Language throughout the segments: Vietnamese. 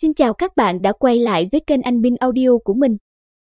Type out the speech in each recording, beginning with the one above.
Xin chào các bạn đã quay lại với kênh Anh Bin Audio của mình.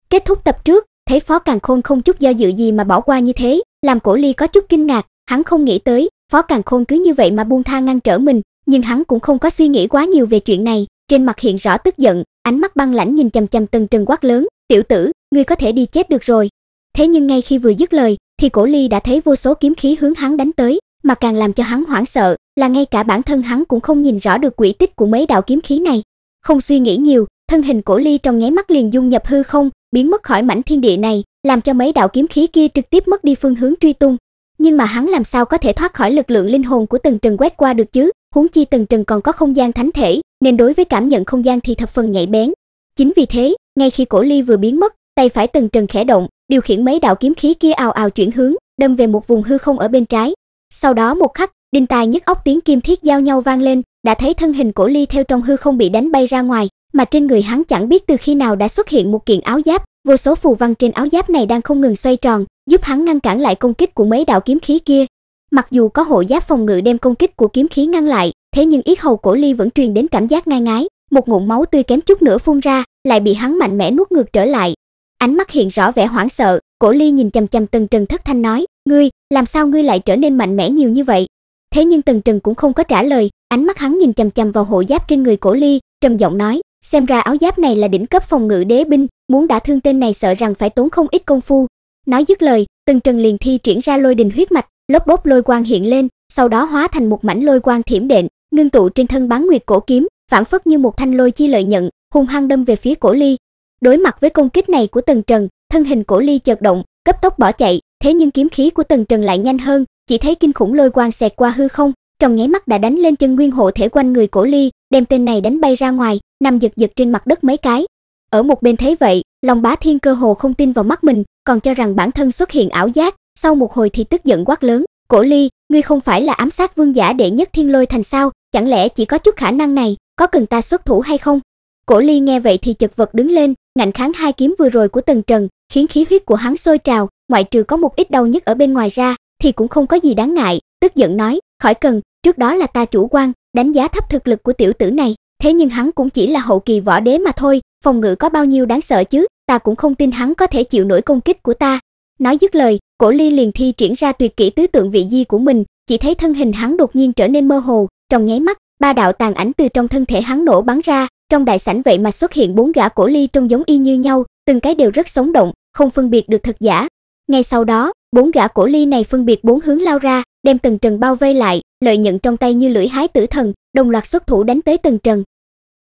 Kết thúc tập trước, thấy Phó Càn Khôn không chút do dự gì mà bỏ qua như thế, làm Cổ Ly có chút kinh ngạc, hắn không nghĩ tới, Phó Càn Khôn cứ như vậy mà buông tha ngăn trở mình, nhưng hắn cũng không có suy nghĩ quá nhiều về chuyện này, trên mặt hiện rõ tức giận, ánh mắt băng lãnh nhìn chằm chằm Tần Trần quát lớn, "Tiểu tử, ngươi có thể đi chết được rồi." Thế nhưng ngay khi vừa dứt lời, thì Cổ Ly đã thấy vô số kiếm khí hướng hắn đánh tới, mà càng làm cho hắn hoảng sợ là ngay cả bản thân hắn cũng không nhìn rõ được quỹ tích của mấy đạo kiếm khí này. Không suy nghĩ nhiều, thân hình cổ ly trong nháy mắt liền dung nhập hư không, biến mất khỏi mảnh thiên địa này, làm cho mấy đạo kiếm khí kia trực tiếp mất đi phương hướng truy tung. Nhưng mà hắn làm sao có thể thoát khỏi lực lượng linh hồn của Tần Trần quét qua được chứ? Huống chi Tần Trần còn có không gian thánh thể, nên đối với cảm nhận không gian thì thập phần nhạy bén. Chính vì thế, ngay khi cổ ly vừa biến mất, tay phải Tần Trần khẽ động, điều khiển mấy đạo kiếm khí kia ào ào chuyển hướng, đâm về một vùng hư không ở bên trái. Sau đó một khắc, đinh tai nhức óc tiếng kim thiết giao nhau vang lên, đã thấy thân hình cổ ly theo trong hư không bị đánh bay ra ngoài, mà trên người hắn chẳng biết từ khi nào đã xuất hiện một kiện áo giáp, vô số phù văn trên áo giáp này đang không ngừng xoay tròn, giúp hắn ngăn cản lại công kích của mấy đạo kiếm khí kia. Mặc dù có hộ giáp phòng ngự đem công kích của kiếm khí ngăn lại, thế nhưng yết hầu cổ ly vẫn truyền đến cảm giác ngai ngái, một ngụm máu tươi kém chút nữa phun ra, lại bị hắn mạnh mẽ nuốt ngược trở lại. Ánh mắt hiện rõ vẻ hoảng sợ, cổ ly nhìn chằm chằm Tần Trần thất thanh nói, "Ngươi, làm sao ngươi lại trở nên mạnh mẽ nhiều như vậy?" Thế nhưng Tần Trần cũng không có trả lời, Ánh mắt hắn nhìn chằm chằm vào hộ giáp trên người Cổ Ly, trầm giọng nói, xem ra áo giáp này là đỉnh cấp phòng ngự đế binh, muốn đả thương tên này sợ rằng phải tốn không ít công phu. Nói dứt lời, Tần Trần liền thi triển ra lôi đình huyết mạch, lốp bốp lôi quang hiện lên, sau đó hóa thành một mảnh lôi quang thiểm đện, ngưng tụ trên thân Bán Nguyệt cổ kiếm, phản phất như một thanh lôi chi lợi nhận, hung hăng đâm về phía Cổ Ly. Đối mặt với công kích này của Tần Trần, thân hình Cổ Ly chợt động, cấp tốc bỏ chạy, thế nhưng kiếm khí của Tần Trần lại nhanh hơn, chỉ thấy kinh khủng lôi quang xẹt qua hư không, trong nháy mắt đã đánh lên chân nguyên hộ thể quanh người cổ ly đem tên này đánh bay ra ngoài nằm giật giật trên mặt đất mấy cái ở một bên thấy vậy lòng bá thiên cơ hồ không tin vào mắt mình còn cho rằng bản thân xuất hiện ảo giác sau một hồi thì tức giận quát lớn cổ ly ngươi không phải là ám sát vương giả đệ nhất thiên lôi thành sao chẳng lẽ chỉ có chút khả năng này có cần ta xuất thủ hay không cổ ly nghe vậy thì chật vật đứng lên ngạnh kháng hai kiếm vừa rồi của tần trần khiến khí huyết của hắn sôi trào ngoại trừ có một ít đau nhức ở bên ngoài ra thì cũng không có gì đáng ngại tức giận nói Khỏi cần, trước đó là ta chủ quan, đánh giá thấp thực lực của tiểu tử này, thế nhưng hắn cũng chỉ là hậu kỳ võ đế mà thôi, phòng ngự có bao nhiêu đáng sợ chứ, ta cũng không tin hắn có thể chịu nổi công kích của ta. Nói dứt lời, Cổ Ly liền thi triển ra tuyệt kỹ tứ tượng vị di của mình, chỉ thấy thân hình hắn đột nhiên trở nên mơ hồ, trong nháy mắt, ba đạo tàn ảnh từ trong thân thể hắn nổ bắn ra, trong đại sảnh vậy mà xuất hiện bốn gã Cổ Ly trông giống y như nhau, từng cái đều rất sống động, không phân biệt được thật giả. Ngay sau đó, bốn gã cổ ly này phân biệt bốn hướng lao ra đem tần trần bao vây lại lợi nhận trong tay như lưỡi hái tử thần đồng loạt xuất thủ đánh tới tần trần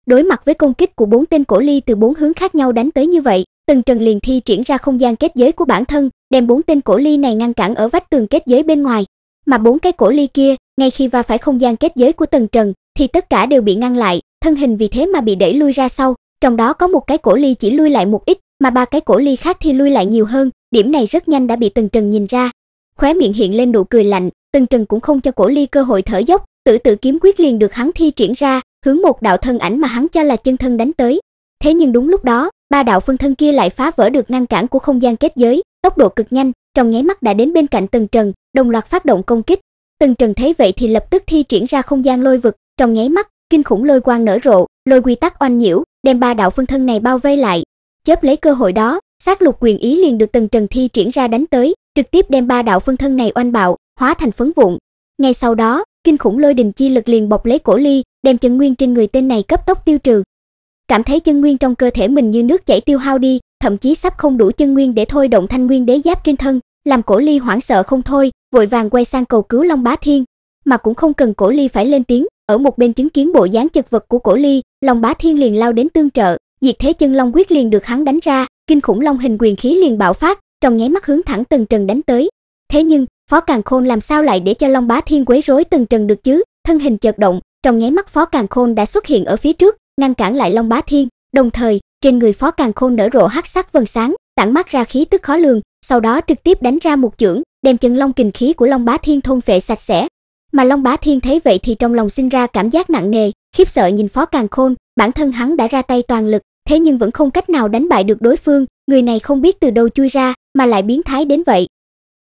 đối mặt với công kích của bốn tên cổ ly từ bốn hướng khác nhau đánh tới như vậy tần trần liền thi triển ra không gian kết giới của bản thân đem bốn tên cổ ly này ngăn cản ở vách tường kết giới bên ngoài mà bốn cái cổ ly kia ngay khi va phải không gian kết giới của tần trần thì tất cả đều bị ngăn lại thân hình vì thế mà bị đẩy lui ra sau trong đó có một cái cổ ly chỉ lui lại một ít mà ba cái cổ ly khác thì lui lại nhiều hơn, điểm này rất nhanh đã bị Tần Trần nhìn ra. Khóe miệng hiện lên nụ cười lạnh, Tần Trần cũng không cho cổ ly cơ hội thở dốc, tự tự kiếm quyết liền được hắn thi triển ra, hướng một đạo thân ảnh mà hắn cho là chân thân đánh tới. Thế nhưng đúng lúc đó, ba đạo phân thân kia lại phá vỡ được ngăn cản của không gian kết giới, tốc độ cực nhanh, trong nháy mắt đã đến bên cạnh Tần Trần, đồng loạt phát động công kích. Tần Trần thấy vậy thì lập tức thi triển ra không gian lôi vực, trong nháy mắt, kinh khủng lôi quang nở rộ, lôi quy tắc oanh nhiễu, đem ba đạo phân thân này bao vây lại, chớp lấy cơ hội đó, sát lục quyền ý liền được Tần Trần thi triển ra đánh tới, trực tiếp đem ba đạo phân thân này oanh bạo, hóa thành phấn vụn. Ngay sau đó, kinh khủng lôi đình chi lực liền bộc lấy cổ ly, đem chân nguyên trên người tên này cấp tốc tiêu trừ. Cảm thấy chân nguyên trong cơ thể mình như nước chảy tiêu hao đi, thậm chí sắp không đủ chân nguyên để thôi động thanh nguyên đế giáp trên thân, làm cổ ly hoảng sợ không thôi, vội vàng quay sang cầu cứu Long Bá Thiên, mà cũng không cần cổ ly phải lên tiếng, ở một bên chứng kiến bộ dáng chật vật của cổ ly, Long Bá Thiên liền lao đến tương trợ, diệt thế chân long quyết liền được hắn đánh ra, kinh khủng long hình quyền khí liền bạo phát, trong nháy mắt hướng thẳng Tần Trần đánh tới. Thế nhưng, Phó càng Khôn làm sao lại để cho Long Bá Thiên quấy rối Tần Trần được chứ? Thân hình chợt động, trong nháy mắt Phó càng Khôn đã xuất hiện ở phía trước, ngăn cản lại Long Bá Thiên, đồng thời, trên người Phó càng Khôn nở rộ hắc sắc vầng sáng, tản mát ra khí tức khó lường, sau đó trực tiếp đánh ra một chưởng, đem chân long kình khí của Long Bá Thiên thôn phệ sạch sẽ. Mà Long Bá Thiên thấy vậy thì trong lòng sinh ra cảm giác nặng nề, khiếp sợ nhìn Phó càng Khôn, bản thân hắn đã ra tay toàn lực, thế nhưng vẫn không cách nào đánh bại được đối phương, người này không biết từ đâu chui ra mà lại biến thái đến vậy.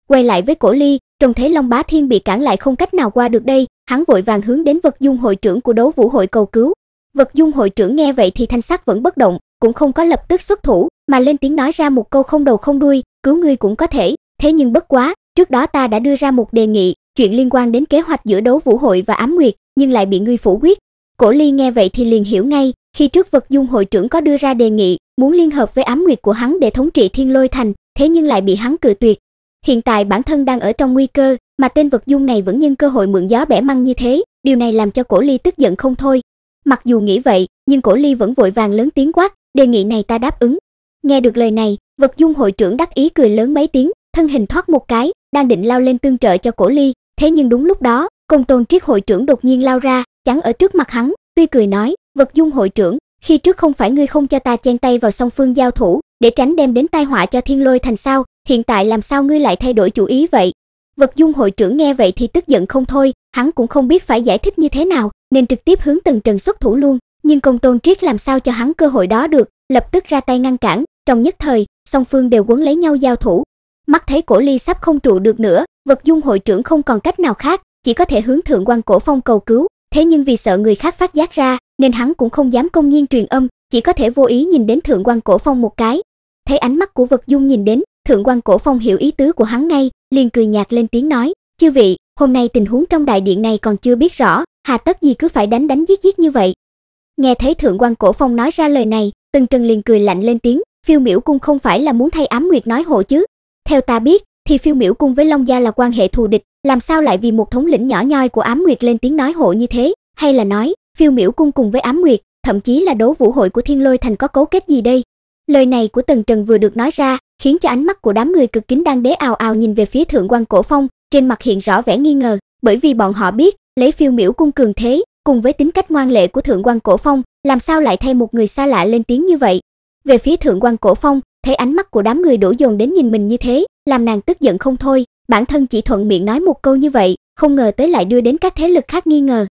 Quay lại với Cổ Ly, trông thấy Long Bá Thiên bị cản lại không cách nào qua được đây, hắn vội vàng hướng đến Vật Dung hội trưởng của Đấu Vũ hội cầu cứu. Vật Dung hội trưởng nghe vậy thì thanh sắc vẫn bất động, cũng không có lập tức xuất thủ, mà lên tiếng nói ra một câu không đầu không đuôi, cứu ngươi cũng có thể, thế nhưng bất quá, trước đó ta đã đưa ra một đề nghị, chuyện liên quan đến kế hoạch giữa Đấu Vũ hội và Ám Nguyệt, nhưng lại bị ngươi phủ quyết, Cổ Ly nghe vậy thì liền hiểu ngay, khi trước Vật Dung hội trưởng có đưa ra đề nghị, muốn liên hợp với ám nguyệt của hắn để thống trị Thiên Lôi Thành, thế nhưng lại bị hắn cự tuyệt. Hiện tại bản thân đang ở trong nguy cơ, mà tên Vật Dung này vẫn nhân cơ hội mượn gió bẻ măng như thế, điều này làm cho Cổ Ly tức giận không thôi. Mặc dù nghĩ vậy, nhưng Cổ Ly vẫn vội vàng lớn tiếng quát, đề nghị này ta đáp ứng. Nghe được lời này, Vật Dung hội trưởng đắc ý cười lớn mấy tiếng, thân hình thoát một cái, đang định lao lên tương trợ cho Cổ Ly, thế nhưng đúng lúc đó, Công Tôn Triết hội trưởng đột nhiên lao ra, chắn ở trước mặt hắn, tuy cười nói, "Vật Dung hội trưởng, khi trước không phải ngươi không cho ta chen tay vào song phương giao thủ, để tránh đem đến tai họa cho Thiên Lôi thành sao, hiện tại làm sao ngươi lại thay đổi chủ ý vậy?" Vật Dung hội trưởng nghe vậy thì tức giận không thôi, hắn cũng không biết phải giải thích như thế nào, nên trực tiếp hướng Tần Trần xuất thủ luôn, nhưng Công Tôn Triết làm sao cho hắn cơ hội đó được, lập tức ra tay ngăn cản, trong nhất thời, song phương đều quấn lấy nhau giao thủ. Mắt thấy Cổ Ly sắp không trụ được nữa, Vật Dung hội trưởng không còn cách nào khác, chỉ có thể hướng Thượng quan Cổ Phong cầu cứu, Thế nhưng vì sợ người khác phát giác ra, nên hắn cũng không dám công nhiên truyền âm, chỉ có thể vô ý nhìn đến Thượng quan Cổ Phong một cái. Thấy ánh mắt của Vật Dung nhìn đến, Thượng quan Cổ Phong hiểu ý tứ của hắn ngay, liền cười nhạt lên tiếng nói, "Chư vị, hôm nay tình huống trong đại điện này còn chưa biết rõ, hà tất gì cứ phải đánh đánh giết giết như vậy?" Nghe thấy Thượng quan Cổ Phong nói ra lời này, Tần Trần liền cười lạnh lên tiếng, "Phiêu Miểu cung không phải là muốn thay Ám Nguyệt nói hộ chứ? Theo ta biết, thì Phiêu Miểu cung với Long gia là quan hệ thù địch, làm sao lại vì một thống lĩnh nhỏ nhoi của Ám Nguyệt lên tiếng nói hộ như thế, hay là nói, Phiêu Miểu cung cùng với Ám Nguyệt, thậm chí là đấu vũ hội của Thiên Lôi Thành có cấu kết gì đây? Lời này của Tần Trần vừa được nói ra, khiến cho ánh mắt của đám người cực kính đang đế ào ào nhìn về phía Thượng quan Cổ Phong, trên mặt hiện rõ vẻ nghi ngờ, bởi vì bọn họ biết, lấy Phiêu Miểu cung cường thế, cùng với tính cách ngoan lệ của Thượng quan Cổ Phong, làm sao lại thay một người xa lạ lên tiếng như vậy? Về phía Thượng quan Cổ Phong, thấy ánh mắt của đám người đổ dồn đến nhìn mình như thế, làm nàng tức giận không thôi, bản thân chỉ thuận miệng nói một câu như vậy, không ngờ tới lại đưa đến các thế lực khác nghi ngờ.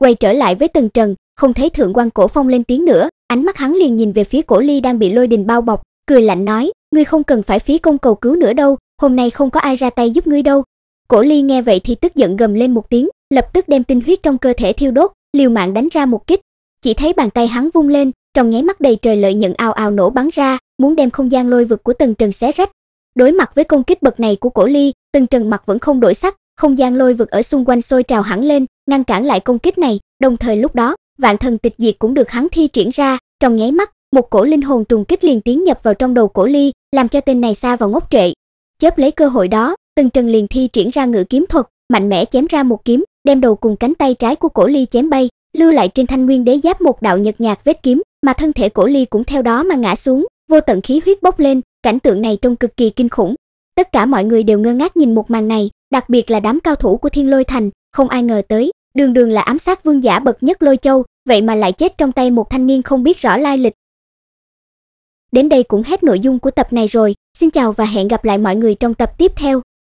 Quay trở lại với Tần Trần, không thấy Thượng quan Cổ Phong lên tiếng nữa, ánh mắt hắn liền nhìn về phía Cổ Ly đang bị lôi đình bao bọc, cười lạnh nói, ngươi không cần phải phí công cầu cứu nữa đâu, hôm nay không có ai ra tay giúp ngươi đâu. Cổ Ly nghe vậy thì tức giận gầm lên một tiếng, lập tức đem tinh huyết trong cơ thể thiêu đốt, liều mạng đánh ra một kích. Chỉ thấy bàn tay hắn vung lên, trong nháy mắt đầy trời lợi nhận ao ao nổ bắn ra, muốn đem không gian lôi vực của Tần Trần xé rách, Đối mặt với công kích bậc này của Cổ Ly, Tần Trần mặt vẫn không đổi sắc, không gian lôi vực ở xung quanh sôi trào hẳn lên, ngăn cản lại công kích này, đồng thời lúc đó, vạn thần tịch diệt cũng được hắn thi triển ra, trong nháy mắt, một cổ linh hồn trùng kích liền tiến nhập vào trong đầu Cổ Ly, làm cho tên này sa vào ngốc trệ. Chớp lấy cơ hội đó, Tần Trần liền thi triển ra ngự kiếm thuật, mạnh mẽ chém ra một kiếm, đem đầu cùng cánh tay trái của Cổ Ly chém bay, lưu lại trên thanh nguyên đế giáp một đạo nhợt nhạt vết kiếm, mà thân thể Cổ Ly cũng theo đó mà ngã xuống, vô tận khí huyết bốc lên, cảnh tượng này trông cực kỳ kinh khủng. Tất cả mọi người đều ngơ ngác nhìn một màn này, đặc biệt là đám cao thủ của Thiên Lôi Thành, không ai ngờ tới, đường đường là ám sát vương giả bậc nhất Lôi Châu, vậy mà lại chết trong tay một thanh niên không biết rõ lai lịch. Đến đây cũng hết nội dung của tập này rồi, xin chào và hẹn gặp lại mọi người trong tập tiếp theo.